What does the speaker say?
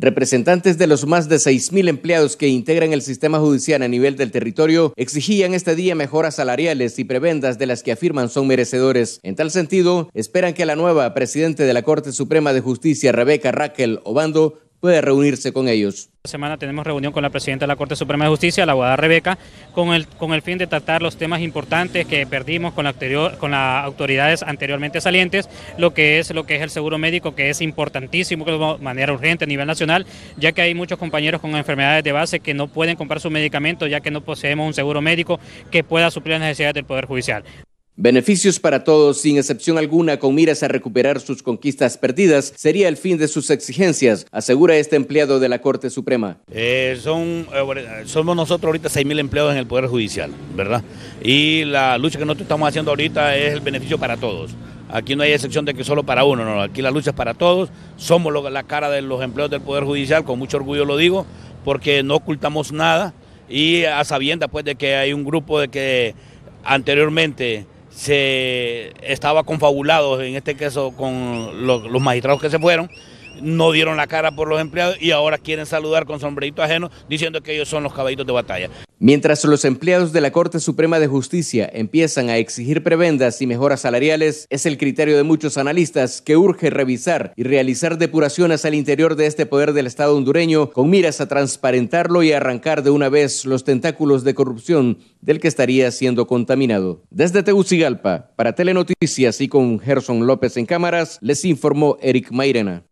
Representantes de los más de 6.000 empleados que integran el sistema judicial a nivel del territorio exigían este día mejoras salariales y prebendas de las que afirman son merecedores. En tal sentido, esperan que la nueva Presidenta de la Corte Suprema de Justicia, Rebeca Raquel Obando, puede reunirse con ellos. Esta semana tenemos reunión con la presidenta de la Corte Suprema de Justicia, la abogada Rebeca, con el, con el fin de tratar los temas importantes que perdimos con, la anterior, con las autoridades anteriormente salientes, lo que es lo que es el seguro médico, que es importantísimo de manera urgente a nivel nacional, ya que hay muchos compañeros con enfermedades de base que no pueden comprar sus medicamentos, ya que no poseemos un seguro médico que pueda suplir las necesidades del Poder Judicial. Beneficios para todos, sin excepción alguna, con miras a recuperar sus conquistas perdidas, sería el fin de sus exigencias, asegura este empleado de la Corte Suprema. Eh, son, eh, somos nosotros ahorita 6.000 empleados en el Poder Judicial, ¿verdad? Y la lucha que nosotros estamos haciendo ahorita es el beneficio para todos. Aquí no hay excepción de que solo para uno, no, aquí la lucha es para todos. Somos la cara de los empleados del Poder Judicial, con mucho orgullo lo digo, porque no ocultamos nada y a sabiendas pues, de que hay un grupo de que anteriormente se estaba confabulado en este caso con los, los magistrados que se fueron no dieron la cara por los empleados y ahora quieren saludar con sombrerito ajeno diciendo que ellos son los caballitos de batalla. Mientras los empleados de la Corte Suprema de Justicia empiezan a exigir prebendas y mejoras salariales, es el criterio de muchos analistas que urge revisar y realizar depuraciones al interior de este poder del Estado hondureño con miras a transparentarlo y arrancar de una vez los tentáculos de corrupción del que estaría siendo contaminado. Desde Tegucigalpa, para Telenoticias y con Gerson López en cámaras, les informó Eric Mairena.